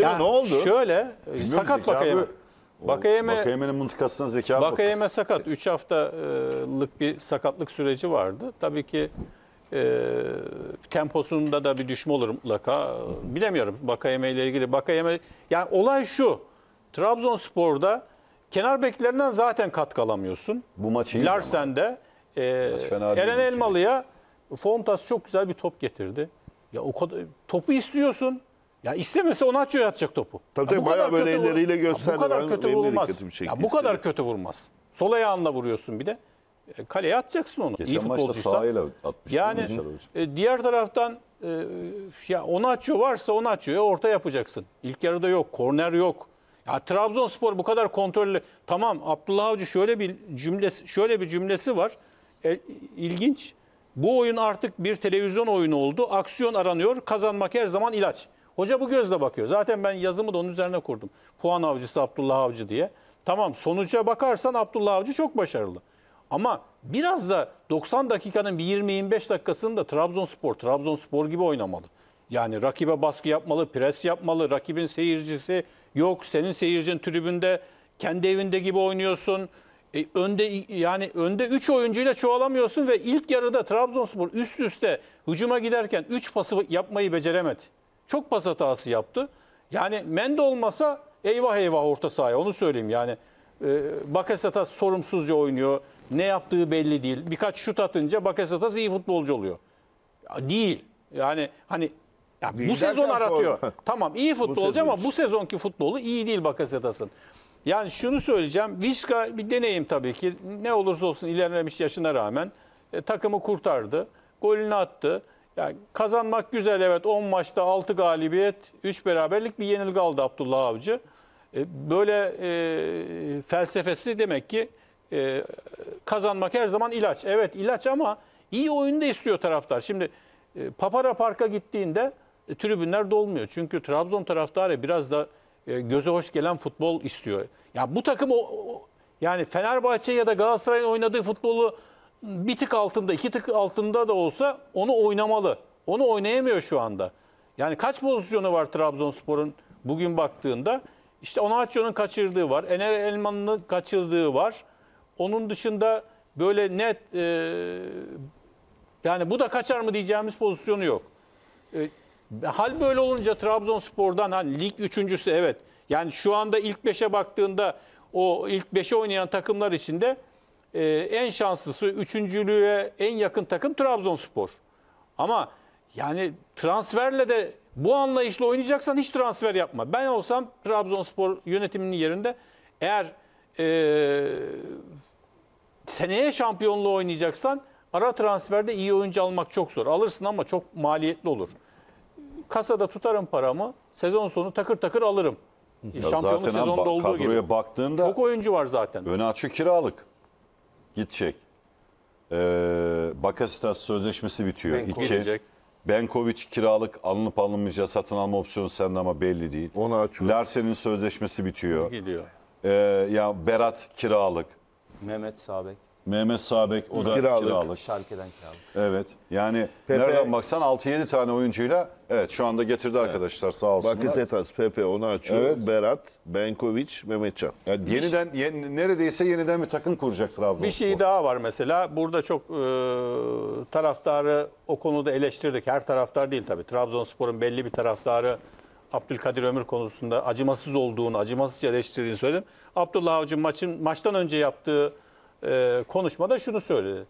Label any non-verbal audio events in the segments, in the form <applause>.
Ya ne oldu? Şöyle e, Bilmiyorum, sakat Bakayeme. Bakayeme Bakayeme'nin mıntıkasına zeka Bakayeme sakat. 3 haftalık bir sakatlık süreci vardı. Tabii ki e, temposunda da bir düşme olur mutlaka. Bilemiyorum Bakayeme ile ilgili. Bakayeme yani olay şu. Trabzonspor'da kenar beklerinden zaten katkı alamıyorsun. Bu maç iyi Larsen'de e, Eren Elmalı'ya Fontas çok güzel bir top getirdi. Ya o kadar, topu istiyorsun. Ya istemese açıyor, atacak topu. Tabii tabii bayağı böyle kötü, elleriyle gösterdi. Bu kadar kötü vurulmaz. Ya bu kadar kötü vurmaz. Sol ayağınla vuruyorsun bir de. E, kaleye atacaksın onu. Geçen İyi maçta sağıyla atmıştı. Yani e, diğer taraftan e, ya onu açıyor varsa onu açıyor. orta yapacaksın. İlk yarıda yok. Korner yok. Ya Trabzonspor bu kadar kontrollü. Tamam Abdullah Avcı şöyle bir cümlesi şöyle bir cümlesi var. E, ilginç. Bu oyun artık bir televizyon oyunu oldu. Aksiyon aranıyor. Kazanmak her zaman ilaç. Hoca bu gözle bakıyor. Zaten ben yazımı da onun üzerine kurdum. Puan avcısı Abdullah Avcı diye. Tamam sonuca bakarsan Abdullah Avcı çok başarılı. Ama biraz da 90 dakikanın bir 20-25 dakikasını da Trabzonspor, Trabzonspor gibi oynamalı. Yani rakibe baskı yapmalı, pres yapmalı. Rakibin seyircisi yok. Senin seyircin tribünde kendi evinde gibi oynuyorsun. E, önde yani önde 3 oyuncuyla çoğalamıyorsun ve ilk yarıda Trabzonspor üst üste hücuma giderken 3 pası yapmayı beceremedi. Çok pas hatası yaptı. Yani Mende olmasa eyvah eyvah orta sahaya onu söyleyeyim. Yani e, Bakasetas sorumsuzca oynuyor. Ne yaptığı belli değil. Birkaç şut atınca Bakasetas iyi futbolcu oluyor. Ya, değil. Yani hani ya, bu sezon aratıyor. Form. <laughs> tamam iyi futbolcu ama bu sezonki futbolu iyi değil Bakasetas'ın. Yani şunu söyleyeceğim. Vişka bir deneyim tabii ki. Ne olursa olsun ilerlemiş yaşına rağmen e, takımı kurtardı. Golünü attı. Yani kazanmak güzel evet 10 maçta 6 galibiyet 3 beraberlik bir yenilgi aldı Abdullah Avcı. E, böyle e, felsefesi demek ki e, kazanmak her zaman ilaç. Evet ilaç ama iyi oyunu da istiyor taraftar. Şimdi e, Papara Park'a gittiğinde e, tribünler dolmuyor. Çünkü Trabzon taraftarı biraz da e, göze hoş gelen futbol istiyor. Ya bu takım o, o yani Fenerbahçe ya da Galatasaray'ın oynadığı futbolu bir tık altında, iki tık altında da olsa onu oynamalı. Onu oynayamıyor şu anda. Yani kaç pozisyonu var Trabzonspor'un bugün baktığında? İşte Onaçio'nun kaçırdığı var. Ener Elman'ın kaçırdığı var. Onun dışında böyle net e, yani bu da kaçar mı diyeceğimiz pozisyonu yok. E, hal böyle olunca Trabzonspor'dan hani lig üçüncüsü evet. Yani şu anda ilk beşe baktığında o ilk beşe oynayan takımlar içinde e, en şanslısı, üçüncülüğe en yakın takım Trabzonspor. Ama yani transferle de bu anlayışla oynayacaksan hiç transfer yapma. Ben olsam Trabzonspor yönetiminin yerinde eğer e, seneye şampiyonluğu oynayacaksan ara transferde iyi oyuncu almak çok zor. Alırsın ama çok maliyetli olur. Kasada tutarım paramı, sezon sonu takır takır alırım. Ya Şampiyonluk sezonunda olduğu kadroya gibi. baktığında Çok oyuncu var zaten. Ön açık kiralık. Gidecek. Ee, Bakasitas sözleşmesi bitiyor. Benkovic. Gidecek. Benkovic kiralık alınıp alınmayacağı satın alma opsiyonu sende ama belli değil. Onu açıyor. Larsen'in sözleşmesi bitiyor. Geliyor. Ee, ya Berat kiralık. Mehmet Sabek. Mehmet Sabek o da kiralık. kiralık. Şalke'den kiralık. Evet. Yani Pepe. nereden baksan 6-7 tane oyuncuyla Evet şu anda getirdi arkadaşlar sağ olsunlar. Bakasetas, Pepe, Onaçu, Evet. Berat, Benkovic, Mehmetcan. Ya yeniden yeni- neredeyse yeniden bir takım kuracak Trabzonspor. Bir şey daha var mesela. Burada çok e, taraftarı o konuda eleştirdik. Her taraftar değil tabii. Trabzonspor'un belli bir taraftarı Abdülkadir Ömür konusunda acımasız olduğunu, acımasızca eleştirdiğini söyledim. Abdullah Avcı maçın maçtan önce yaptığı e, konuşmada şunu söyledi.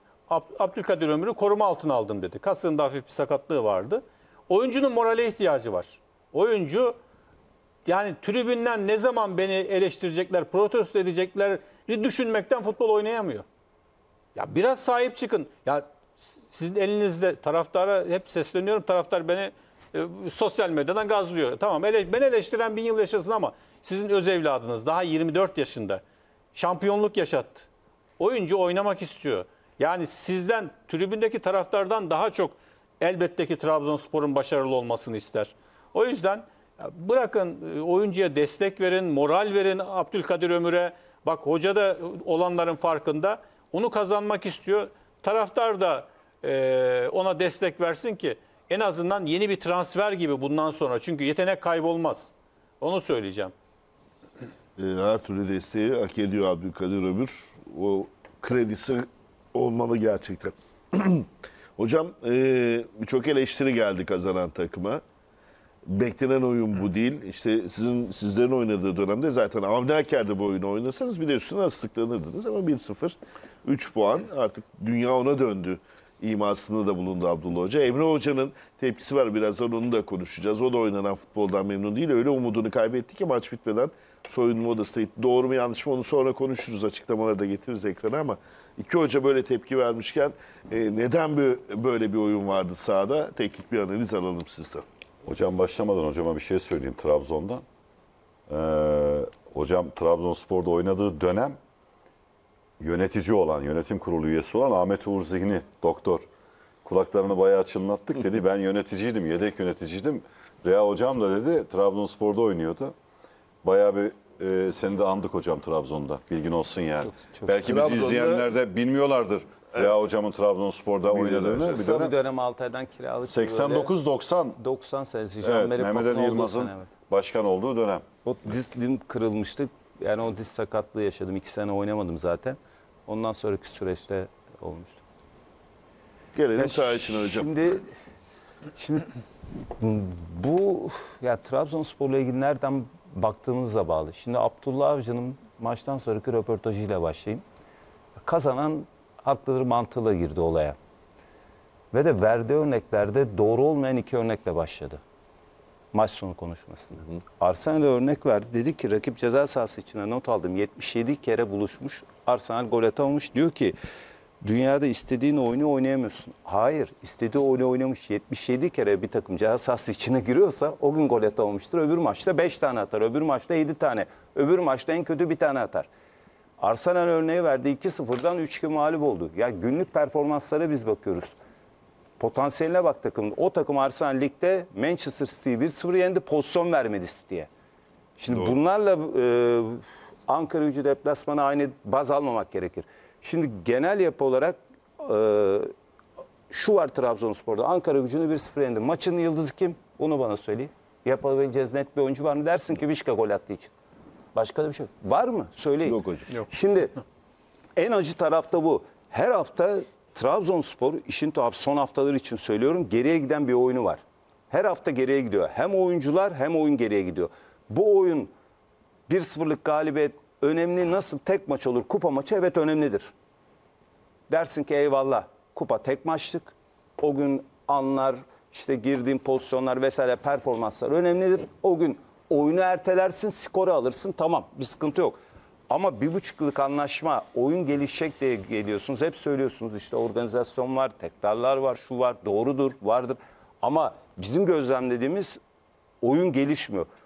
Abdülkadir Ömür'ü koruma altına aldım dedi. da hafif bir sakatlığı vardı. Oyuncunun morale ihtiyacı var. Oyuncu yani tribünden ne zaman beni eleştirecekler, protesto edecekler düşünmekten futbol oynayamıyor. Ya biraz sahip çıkın. Ya sizin elinizde taraftara hep sesleniyorum. Taraftar beni e, sosyal medyadan gazlıyor. Tamam ele, ben eleştiren bin yıl yaşasın ama sizin öz evladınız daha 24 yaşında. Şampiyonluk yaşattı. Oyuncu oynamak istiyor. Yani sizden tribündeki taraftardan daha çok elbette ki Trabzonspor'un başarılı olmasını ister. O yüzden bırakın e, oyuncuya destek verin, moral verin Abdülkadir Ömür'e. Bak hoca da olanların farkında. Onu kazanmak istiyor. Taraftar da e, ona destek versin ki en azından yeni bir transfer gibi bundan sonra. Çünkü yetenek kaybolmaz. Onu söyleyeceğim. E, her türlü desteği hak ediyor Abdülkadir Ömür. O kredisi olmalı gerçekten. <clears throat> Hocam e, çok eleştiri geldi kazanan takıma. Beklenen oyun bu değil. İşte sizin sizlerin oynadığı dönemde zaten Avni bu oyunu oynasanız bir de üstüne astıklanırdınız ama 1-0 3 puan artık dünya ona döndü imasında da bulundu Abdullah Hoca. Emre Hoca'nın tepkisi var birazdan onu da konuşacağız. O da oynanan futboldan memnun değil. Öyle umudunu kaybetti ki maç bitmeden soyunma odasında doğru mu yanlış mı onu sonra konuşuruz açıklamaları da getiririz ekrana ama İki hoca böyle tepki vermişken e, neden bir, böyle bir oyun vardı sahada? Teknik bir analiz alalım sizden. Hocam başlamadan hocama bir şey söyleyeyim Trabzon'da. Ee, hocam Trabzonspor'da oynadığı dönem yönetici olan, yönetim kurulu üyesi olan Ahmet Uğur Zihni, doktor. Kulaklarını bayağı çınlattık <laughs> dedi. Ben yöneticiydim, yedek yöneticiydim. Rea hocam da dedi Trabzonspor'da oynuyordu. Bayağı bir e, seni de andık hocam Trabzon'da. Bilgin olsun yani. Çok, çok. Belki bizi Trabzon'da- izleyenler de bilmiyorlardır. Ya hocamın Trabzonspor'da oynadığını. Bir Kısa bir dönem. Altay'dan kiralık. 89-90 90 senesi. Evet, Mehmet Ali Yılmaz'ın evet. başkan olduğu dönem. O dizim kırılmıştı. Yani o diz sakatlığı yaşadım. İki sene oynamadım zaten. Ondan sonraki süreçte olmuştu. Gelelim saha içine hocam. Şimdi şimdi bu ya Trabzonspor'la ilgili nereden Baktığınızla bağlı. Şimdi Abdullah Avcı'nın maçtan sonraki röportajıyla başlayayım. Kazanan haklıdır mantığıyla girdi olaya. Ve de verdiği örneklerde doğru olmayan iki örnekle başladı. Maç sonu konuşmasında. Arsenal'e örnek verdi. Dedi ki rakip ceza sahası içine not aldım. 77 kere buluşmuş. Arsenal gol atamamış. Diyor ki Dünyada istediğin oyunu oynayamıyorsun. Hayır, istediği oyunu oynamış 77 kere bir takım ceza sahası içine giriyorsa o gün gol atamamıştır. Öbür maçta 5 tane atar, öbür maçta 7 tane, öbür maçta en kötü bir tane atar. Arsenal örneği verdi 2-0'dan 3-2 mağlup oldu. Ya günlük performanslara biz bakıyoruz. Potansiyeline bak takım. O takım Arsenal Lig'de Manchester City'yi 1-0 yendi pozisyon vermedi City'ye. Şimdi Doğru. bunlarla e, Ankara gücü deplasmanı aynı baz almamak gerekir. Şimdi genel yapı olarak e, şu var Trabzonspor'da. Ankara gücünü 1-0 yendi. Maçın yıldızı kim? Onu bana söyleyin. Yapabileceğiz net bir oyuncu var mı? Dersin ki Vişka gol attığı için. Başka da bir şey yok. Var mı? Söyleyin. Yok hocam. Yok. Şimdi en acı tarafta bu. Her hafta Trabzonspor işin tuhaf son haftaları için söylüyorum geriye giden bir oyunu var. Her hafta geriye gidiyor. Hem oyuncular hem oyun geriye gidiyor. Bu oyun 1-0'lık galibiyet önemli nasıl tek maç olur kupa maçı evet önemlidir. Dersin ki eyvallah kupa tek maçlık. O gün anlar işte girdiğin pozisyonlar vesaire performanslar önemlidir. O gün oyunu ertelersin skoru alırsın tamam bir sıkıntı yok. Ama bir buçuk yıllık anlaşma oyun gelişecek diye geliyorsunuz. Hep söylüyorsunuz işte organizasyon var, tekrarlar var, şu var, doğrudur, vardır. Ama bizim gözlemlediğimiz oyun gelişmiyor.